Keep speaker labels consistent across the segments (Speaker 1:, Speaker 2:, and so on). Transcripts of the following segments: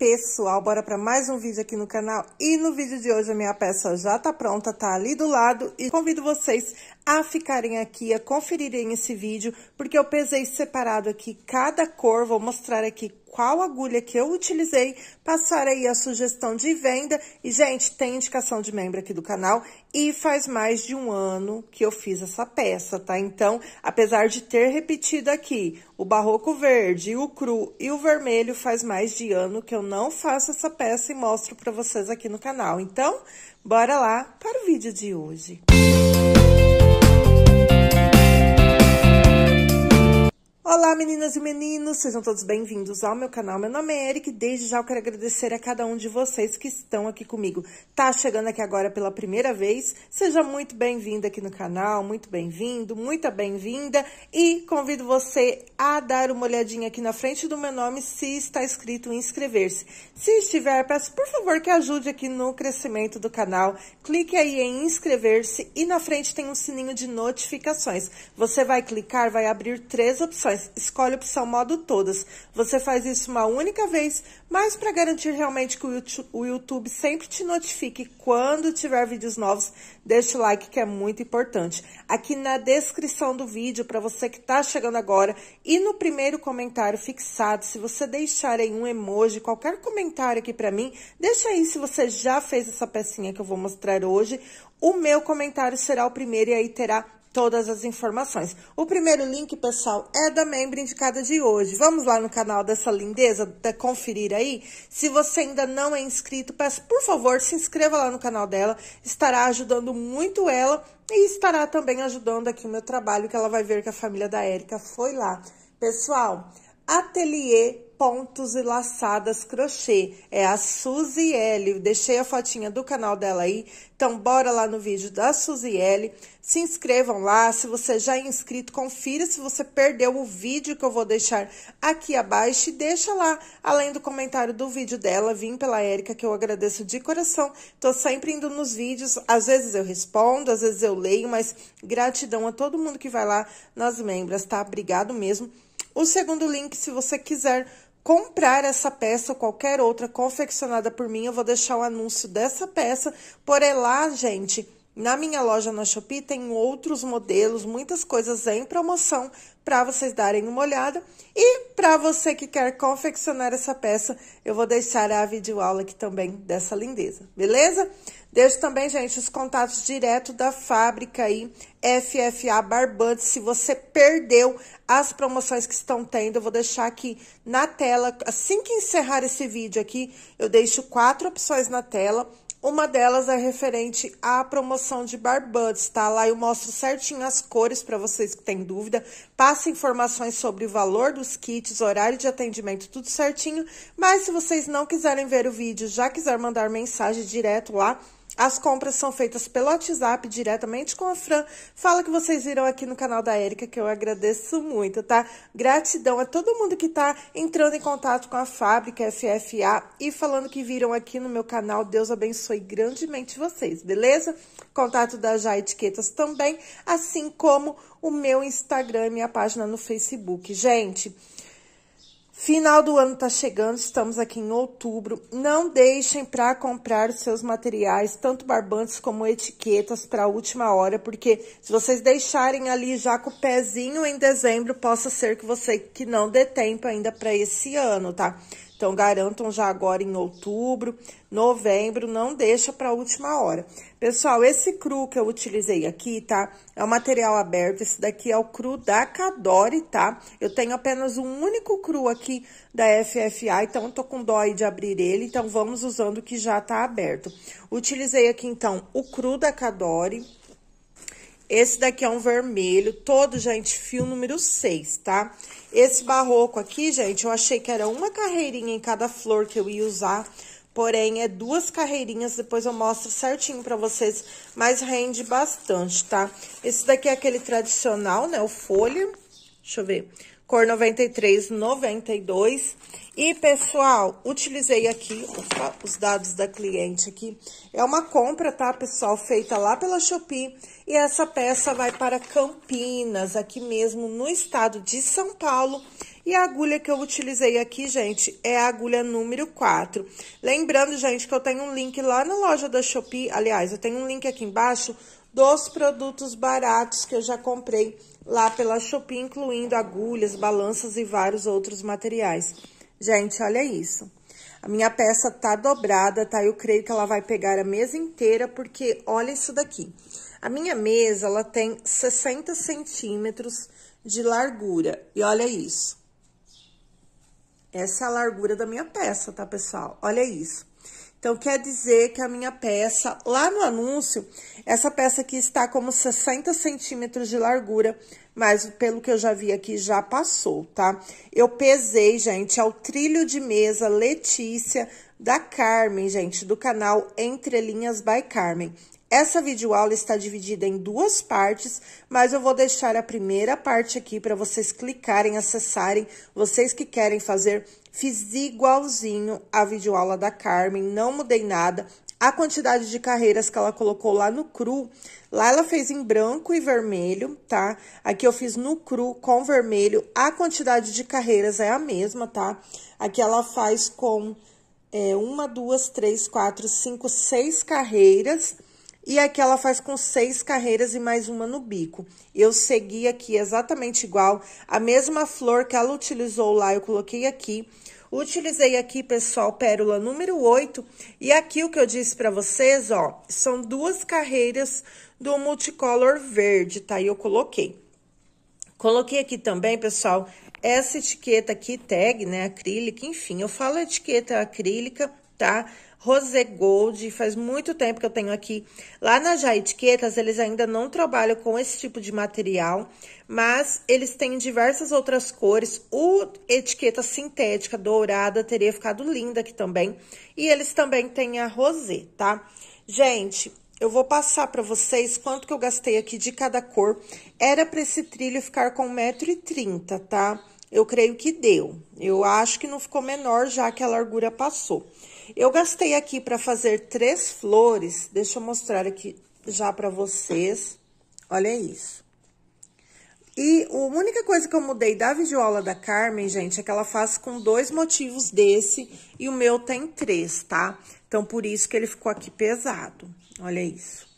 Speaker 1: pessoal, bora para mais um vídeo aqui no canal. E no vídeo de hoje a minha peça já tá pronta, tá ali do lado. E convido vocês a ficarem aqui, a conferirem esse vídeo, porque eu pesei separado aqui cada cor. Vou mostrar aqui qual agulha que eu utilizei, passar aí a sugestão de venda. E, gente, tem indicação de membro aqui do canal e faz mais de um ano que eu fiz essa peça, tá? Então, apesar de ter repetido aqui o barroco verde, o cru e o vermelho, faz mais de ano que eu não faço essa peça e mostro para vocês aqui no canal. Então, bora lá para o vídeo de hoje. Música Olá, meninas e meninos, sejam todos bem-vindos ao meu canal. Meu nome é Eric. Desde já eu quero agradecer a cada um de vocês que estão aqui comigo. Tá chegando aqui agora pela primeira vez? Seja muito bem-vinda aqui no canal, muito bem-vindo, muita bem-vinda. E convido você a dar uma olhadinha aqui na frente do meu nome se está escrito inscrever-se. Se estiver, peço por favor que ajude aqui no crescimento do canal. Clique aí em inscrever-se e na frente tem um sininho de notificações. Você vai clicar, vai abrir três opções. Aliás, escolhe a opção modo todas. Você faz isso uma única vez, mas para garantir realmente que o YouTube sempre te notifique quando tiver vídeos novos, deixa o like que é muito importante. Aqui na descrição do vídeo, para você que está chegando agora, e no primeiro comentário fixado, se você deixar aí um emoji, qualquer comentário aqui para mim, deixa aí se você já fez essa pecinha que eu vou mostrar hoje. O meu comentário será o primeiro e aí terá todas as informações. O primeiro link, pessoal, é da membro indicada de hoje. Vamos lá no canal dessa lindeza, da conferir aí. Se você ainda não é inscrito, peço por favor, se inscreva lá no canal dela. Estará ajudando muito ela e estará também ajudando aqui o meu trabalho, que ela vai ver que a família da Érica foi lá. Pessoal, ateliê pontos e laçadas crochê. É a Suzy L. Deixei a fotinha do canal dela aí. Então, bora lá no vídeo da Suzy L. Se inscrevam lá. Se você já é inscrito, confira se você perdeu o vídeo que eu vou deixar aqui abaixo. E deixa lá, além do comentário do vídeo dela, vim pela Érica, que eu agradeço de coração. Tô sempre indo nos vídeos. Às vezes eu respondo, às vezes eu leio, mas gratidão a todo mundo que vai lá nas membras, tá? Obrigado mesmo. O segundo link, se você quiser comprar essa peça ou qualquer outra confeccionada por mim, eu vou deixar o anúncio dessa peça. Porém, lá, gente, na minha loja na Shopee tem outros modelos, muitas coisas em promoção para vocês darem uma olhada. E para você que quer confeccionar essa peça, eu vou deixar a videoaula aqui também dessa lindeza, beleza? Deixo também, gente, os contatos direto da fábrica aí, FFA Barbantes. Se você perdeu as promoções que estão tendo, eu vou deixar aqui na tela. Assim que encerrar esse vídeo aqui, eu deixo quatro opções na tela uma delas é referente à promoção de barbuds, tá? Lá eu mostro certinho as cores para vocês que têm dúvida. passa informações sobre o valor dos kits, horário de atendimento, tudo certinho. Mas se vocês não quiserem ver o vídeo, já quiser mandar mensagem direto lá, as compras são feitas pelo WhatsApp diretamente com a Fran. Fala que vocês viram aqui no canal da Érica, que eu agradeço muito, tá? Gratidão a todo mundo que tá entrando em contato com a fábrica FFA e falando que viram aqui no meu canal. Deus abençoe grandemente vocês, beleza? Contato da Já Etiquetas também, assim como o meu Instagram e minha página no Facebook. Gente, Final do ano está chegando, estamos aqui em outubro. Não deixem para comprar os seus materiais, tanto barbantes como etiquetas, para a última hora, porque se vocês deixarem ali já com o pezinho em dezembro, possa ser que você que não dê tempo ainda para esse ano, tá? Então garantam já agora em outubro, novembro, não deixa para a última hora. Pessoal, esse cru que eu utilizei aqui, tá? É um material aberto, esse daqui é o cru da Cadore, tá? Eu tenho apenas um único cru aqui da FFA, então eu tô com dó aí de abrir ele, então vamos usando o que já tá aberto. Utilizei aqui, então, o cru da Cadore, esse daqui é um vermelho, todo, gente, fio número 6, tá? Esse barroco aqui, gente, eu achei que era uma carreirinha em cada flor que eu ia usar. Porém, é duas carreirinhas, depois eu mostro certinho pra vocês, mas rende bastante, tá? Esse daqui é aquele tradicional, né, o folha, deixa eu ver, cor 92. E, pessoal, utilizei aqui opa, os dados da cliente aqui. É uma compra, tá, pessoal, feita lá pela Shopee. E essa peça vai para Campinas, aqui mesmo no estado de São Paulo. E a agulha que eu utilizei aqui, gente, é a agulha número 4. Lembrando, gente, que eu tenho um link lá na loja da Shopee. Aliás, eu tenho um link aqui embaixo dos produtos baratos que eu já comprei lá pela Shopee, incluindo agulhas, balanças e vários outros materiais. Gente, olha isso. A minha peça tá dobrada, tá? Eu creio que ela vai pegar a mesa inteira, porque olha isso daqui. A minha mesa, ela tem 60 centímetros de largura. E olha isso. Essa é a largura da minha peça, tá, pessoal? Olha isso. Então, quer dizer que a minha peça, lá no anúncio, essa peça aqui está como 60 centímetros de largura, mas pelo que eu já vi aqui, já passou, tá? Eu pesei, gente, ao trilho de mesa Letícia, da Carmen, gente, do canal Entre Linhas by Carmen. Essa videoaula está dividida em duas partes, mas eu vou deixar a primeira parte aqui para vocês clicarem, acessarem, vocês que querem fazer Fiz igualzinho a videoaula da Carmen, não mudei nada. A quantidade de carreiras que ela colocou lá no cru, lá ela fez em branco e vermelho, tá? Aqui eu fiz no cru com vermelho. A quantidade de carreiras é a mesma, tá? Aqui ela faz com é, uma, duas, três, quatro, cinco, seis carreiras. E aqui ela faz com seis carreiras e mais uma no bico. Eu segui aqui exatamente igual, a mesma flor que ela utilizou lá, eu coloquei aqui. Utilizei aqui, pessoal, pérola número 8. E aqui o que eu disse para vocês, ó, são duas carreiras do multicolor verde, tá? E eu coloquei. Coloquei aqui também, pessoal, essa etiqueta aqui, tag, né, acrílica, enfim, eu falo etiqueta acrílica, tá? Rosé Gold, faz muito tempo que eu tenho aqui. Lá na Já Etiquetas, eles ainda não trabalham com esse tipo de material, mas eles têm diversas outras cores. O etiqueta sintética dourada teria ficado linda aqui também. E eles também têm a rosé, tá? Gente, eu vou passar para vocês quanto que eu gastei aqui de cada cor. Era para esse trilho ficar com 1,30m, tá? Eu creio que deu. Eu acho que não ficou menor já que a largura passou. Eu gastei aqui para fazer três flores. Deixa eu mostrar aqui já para vocês. Olha isso. E a única coisa que eu mudei da videoaula da Carmen, gente, é que ela faz com dois motivos desse e o meu tem três, tá? Então, por isso que ele ficou aqui pesado. Olha isso.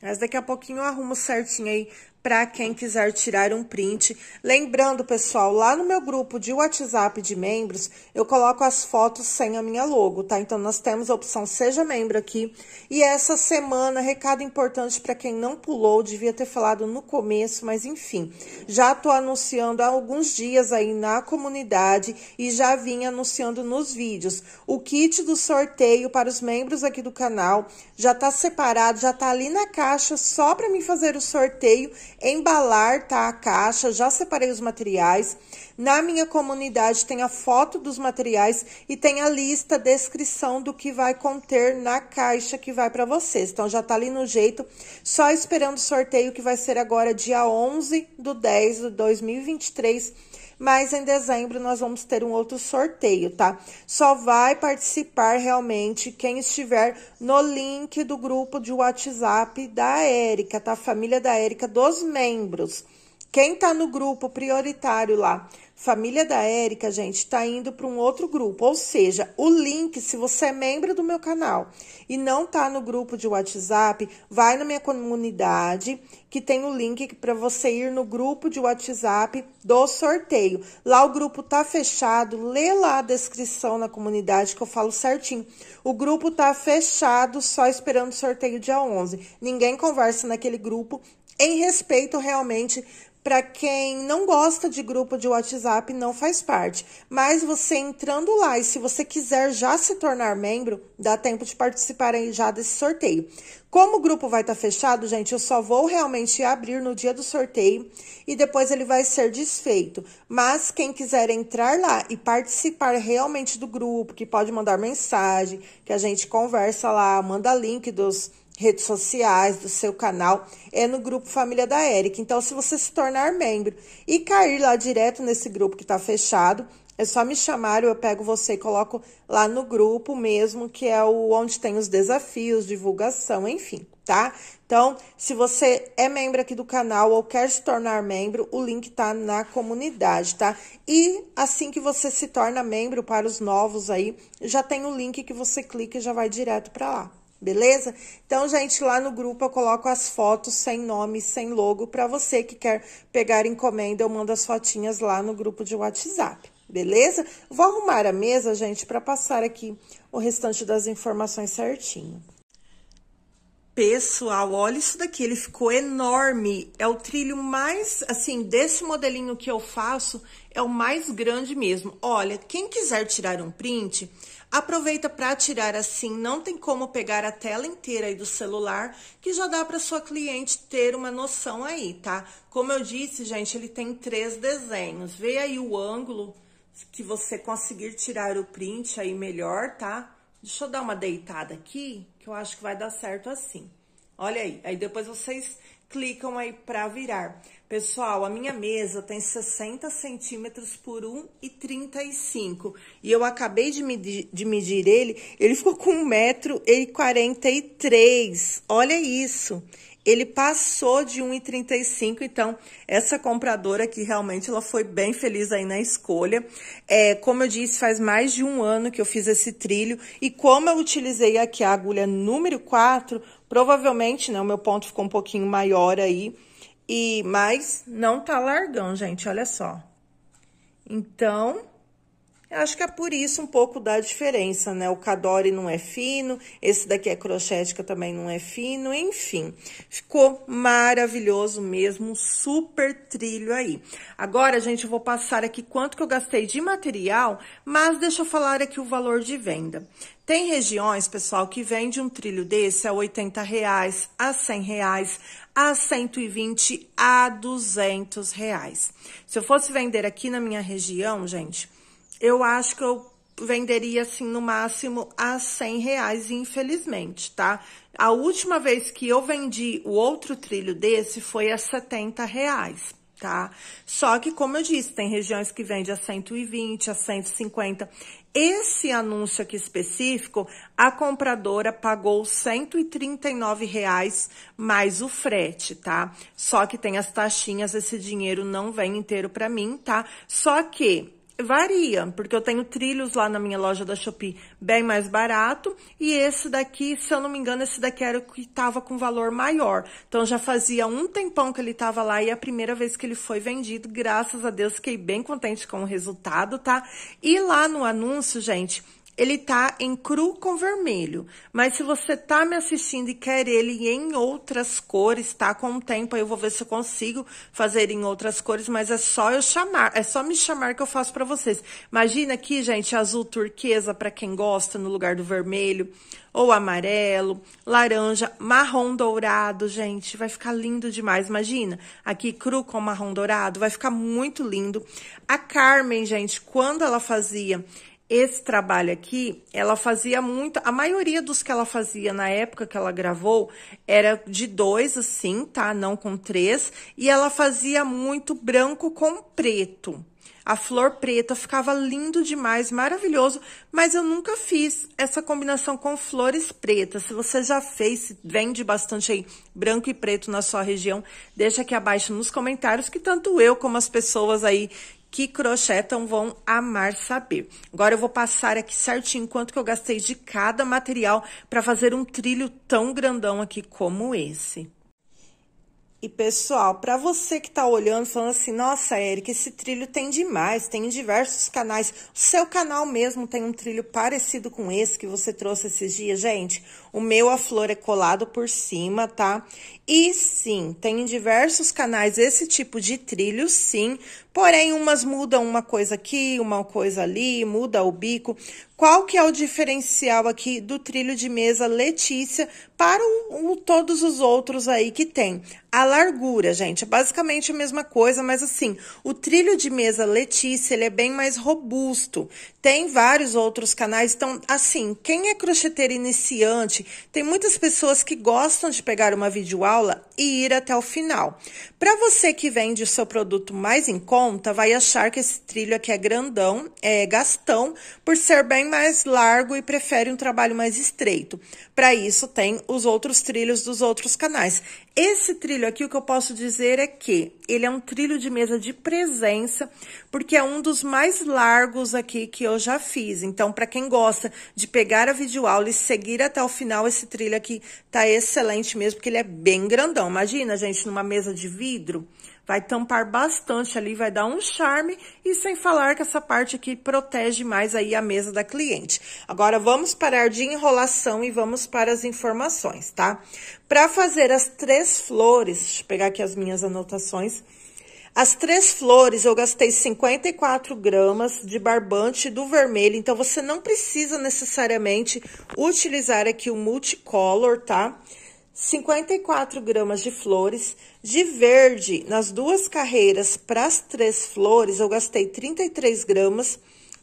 Speaker 1: Mas daqui a pouquinho eu arrumo certinho aí para quem quiser tirar um print. Lembrando, pessoal, lá no meu grupo de WhatsApp de membros, eu coloco as fotos sem a minha logo, tá? Então nós temos a opção seja membro aqui. E essa semana, recado importante para quem não pulou, devia ter falado no começo, mas enfim, já tô anunciando há alguns dias aí na comunidade e já vim anunciando nos vídeos. O kit do sorteio para os membros aqui do canal já tá separado, já tá ali na caixa só para mim fazer o sorteio embalar tá a caixa, já separei os materiais. Na minha comunidade tem a foto dos materiais e tem a lista, a descrição do que vai conter na caixa que vai para vocês. Então já tá ali no jeito, só esperando o sorteio que vai ser agora dia 11 do 10 de 2023 mas em dezembro nós vamos ter um outro sorteio, tá? Só vai participar realmente quem estiver no link do grupo de WhatsApp da Érica, tá? Família da Érica dos membros. Quem tá no grupo prioritário lá, família da Érica, gente, tá indo para um outro grupo. Ou seja, o link, se você é membro do meu canal e não tá no grupo de WhatsApp, vai na minha comunidade que tem o link para você ir no grupo de WhatsApp do sorteio. Lá o grupo tá fechado, lê lá a descrição na comunidade que eu falo certinho. O grupo tá fechado, só esperando o sorteio dia 11. Ninguém conversa naquele grupo em respeito realmente para quem não gosta de grupo de WhatsApp, não faz parte. Mas você entrando lá e se você quiser já se tornar membro, dá tempo de participar aí já desse sorteio. Como o grupo vai estar tá fechado, gente, eu só vou realmente abrir no dia do sorteio e depois ele vai ser desfeito. Mas quem quiser entrar lá e participar realmente do grupo, que pode mandar mensagem, que a gente conversa lá, manda link dos redes sociais, do seu canal, é no grupo Família da Érica. Então, se você se tornar membro e cair lá direto nesse grupo que está fechado, é só me chamar, eu pego você e coloco lá no grupo mesmo, que é o onde tem os desafios, divulgação, enfim, tá? Então, se você é membro aqui do canal ou quer se tornar membro, o link tá na comunidade, tá? E assim que você se torna membro para os novos aí, já tem o link que você clica e já vai direto para lá. Beleza? Então, gente, lá no grupo eu coloco as fotos sem nome, sem logo, para você que quer pegar encomenda, eu mando as fotinhas lá no grupo de WhatsApp. Beleza? Vou arrumar a mesa, gente, para passar aqui o restante das informações certinho. Pessoal, olha isso daqui, ele ficou enorme. É o trilho mais, assim, desse modelinho que eu faço, é o mais grande mesmo. Olha, quem quiser tirar um print, Aproveita para tirar assim, não tem como pegar a tela inteira aí do celular, que já dá para sua cliente ter uma noção aí, tá? Como eu disse, gente, ele tem três desenhos. Vê aí o ângulo que você conseguir tirar o print aí melhor, tá? Deixa eu dar uma deitada aqui, que eu acho que vai dar certo assim. Olha aí, aí depois vocês clicam aí para virar. Pessoal, a minha mesa tem 60 centímetros por 1,35 e eu acabei de medir, de medir ele, ele ficou com 1,43m, olha isso, ele passou de 1,35, então essa compradora aqui realmente ela foi bem feliz aí na escolha. É, como eu disse, faz mais de um ano que eu fiz esse trilho e como eu utilizei aqui a agulha número 4, provavelmente, né, o meu ponto ficou um pouquinho maior aí, e mas não tá largão, gente, olha só. Então, eu acho que é por isso um pouco da diferença, né? O Cadore não é fino, esse daqui é crochética, também não é fino, enfim. Ficou maravilhoso mesmo, super trilho aí. Agora, gente, eu vou passar aqui quanto que eu gastei de material, mas deixa eu falar aqui o valor de venda. Tem regiões, pessoal, que vende um trilho desse a 80 reais, a 100 reais, a 120, a 200 reais. Se eu fosse vender aqui na minha região, gente eu acho que eu venderia assim no máximo a 100 reais, infelizmente, tá? A última vez que eu vendi o outro trilho desse foi a 70 reais, tá? Só que, como eu disse, tem regiões que vende a 120, a 150. Esse anúncio aqui específico, a compradora pagou 139 reais mais o frete, tá? Só que tem as taxinhas, esse dinheiro não vem inteiro para mim, tá? Só que Varia, porque eu tenho trilhos lá na minha loja da Shopee bem mais barato. E esse daqui, se eu não me engano, esse daqui era o que estava com valor maior. Então já fazia um tempão que ele estava lá e é a primeira vez que ele foi vendido. Graças a Deus, fiquei bem contente com o resultado, tá? E lá no anúncio, gente, ele tá em cru com vermelho. Mas se você tá me assistindo e quer ele em outras cores, tá? Com o tempo eu vou ver se eu consigo fazer em outras cores, mas é só eu chamar, é só me chamar que eu faço para vocês. Imagina aqui, gente, azul turquesa para quem gosta no lugar do vermelho, ou amarelo, laranja, marrom dourado, gente, vai ficar lindo demais. Imagina, aqui cru com marrom dourado, vai ficar muito lindo. A Carmen, gente, quando ela fazia esse trabalho aqui, ela fazia muito. A maioria dos que ela fazia na época que ela gravou era de dois, assim, tá? Não com três. E ela fazia muito branco com preto. A flor preta ficava lindo demais, maravilhoso, mas eu nunca fiz essa combinação com flores pretas. Se você já fez, vende bastante aí branco e preto na sua região, deixa aqui abaixo nos comentários que tanto eu como as pessoas aí que crochetam vão amar saber. Agora eu vou passar aqui certinho quanto que eu gastei de cada material para fazer um trilho tão grandão aqui como esse. E pessoal, para você que está olhando, falando assim, nossa, Eric, esse trilho tem demais, tem em diversos canais. O seu canal mesmo tem um trilho parecido com esse que você trouxe esses dias, gente. O meu, a flor é colado por cima, tá? E sim, tem em diversos canais esse tipo de trilho, sim, Porém, umas mudam uma coisa aqui, uma coisa ali, muda o bico. Qual que é o diferencial aqui do trilho de mesa Letícia para o, o, todos os outros aí que tem? A largura, gente, é basicamente a mesma coisa, mas assim, o trilho de mesa Letícia, ele é bem mais robusto. Tem vários outros canais, então assim, quem é crocheteiro iniciante, tem muitas pessoas que gostam de pegar uma videoaula e ir até o final. Para você que vende seu produto mais em conta, vai achar que esse trilho aqui é grandão, é gastão, por ser bem mais largo e prefere um trabalho mais estreito. Para isso, tem os outros trilhos dos outros canais. Esse trilho aqui, o que eu posso dizer é que ele é um trilho de mesa de presença, porque é um dos mais largos aqui que eu já fiz. Então, para quem gosta de pegar a videoaula e seguir até o final, esse trilho aqui tá excelente mesmo, porque ele é bem grandão. Imagina, gente, numa mesa de vidro, vai tampar bastante ali, vai dar um charme e sem falar que essa parte aqui protege mais aí a mesa da cliente. Agora vamos parar de enrolação e vamos para as informações, tá? Para fazer as três flores, deixa eu pegar aqui as minhas anotações. As três flores eu gastei 54 gramas de barbante do vermelho, então você não precisa necessariamente utilizar aqui o multicolor, tá? Tá? 54 gramas de flores. De verde, nas duas carreiras, para as três flores, eu gastei 33 gramas.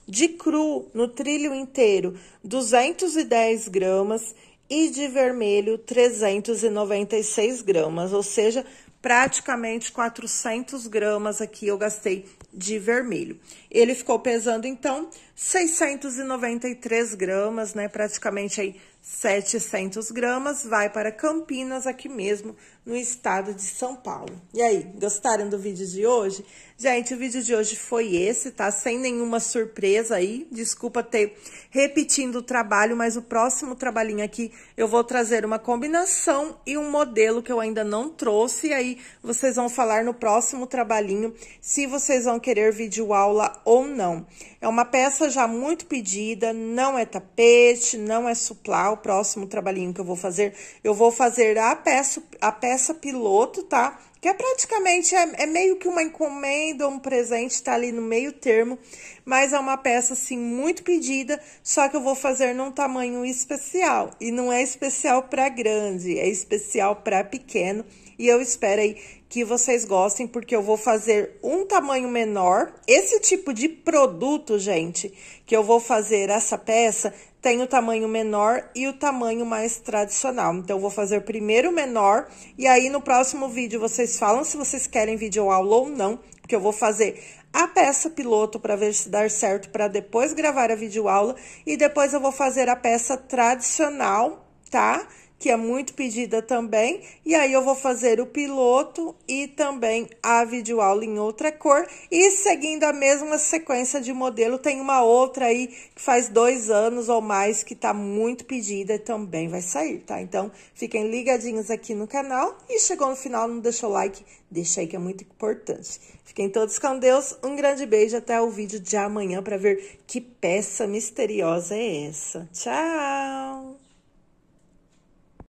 Speaker 1: De cru, no trilho inteiro, 210 gramas. E de vermelho, 396 gramas. Ou seja, praticamente 400 gramas aqui eu gastei de vermelho. Ele ficou pesando, então, 693 gramas, né? Praticamente aí 700 gramas, vai para Campinas, aqui mesmo, no estado de São Paulo. E aí, gostaram do vídeo de hoje? Gente, o vídeo de hoje foi esse, tá? Sem nenhuma surpresa aí. Desculpa ter repetindo o trabalho, mas o próximo trabalhinho aqui eu vou trazer uma combinação e um modelo que eu ainda não trouxe. E aí vocês vão falar no próximo trabalhinho se vocês vão querer vídeo aula ou não. É uma peça já muito pedida, não é tapete, não é suplá. O próximo trabalhinho que eu vou fazer, eu vou fazer a peça, a peça piloto, tá? Que é praticamente é, é meio que uma encomenda, um presente, tá ali no meio termo, mas é uma peça assim muito pedida, só que eu vou fazer num tamanho especial. E não é especial para grande, é especial para pequeno. E eu espero aí que vocês gostem, porque eu vou fazer um tamanho menor. Esse tipo de produto, gente, que eu vou fazer essa peça, tem o tamanho menor e o tamanho mais tradicional. Então, vou fazer primeiro o menor e aí no próximo vídeo vocês falam se vocês querem vídeo aula ou não, porque eu vou fazer a peça piloto para ver se dar certo para depois gravar a videoaula e depois eu vou fazer a peça tradicional, tá? que é muito pedida também. E aí eu vou fazer o piloto e também a videoaula em outra cor. E seguindo a mesma sequência de modelo, tem uma outra aí que faz dois anos ou mais que tá muito pedida e também vai sair, tá? Então fiquem ligadinhos aqui no canal. E chegou no final, não deixou o like, deixa aí que é muito importante. Fiquem todos com Deus, um grande beijo, até o vídeo de amanhã para ver que peça misteriosa é essa. Tchau!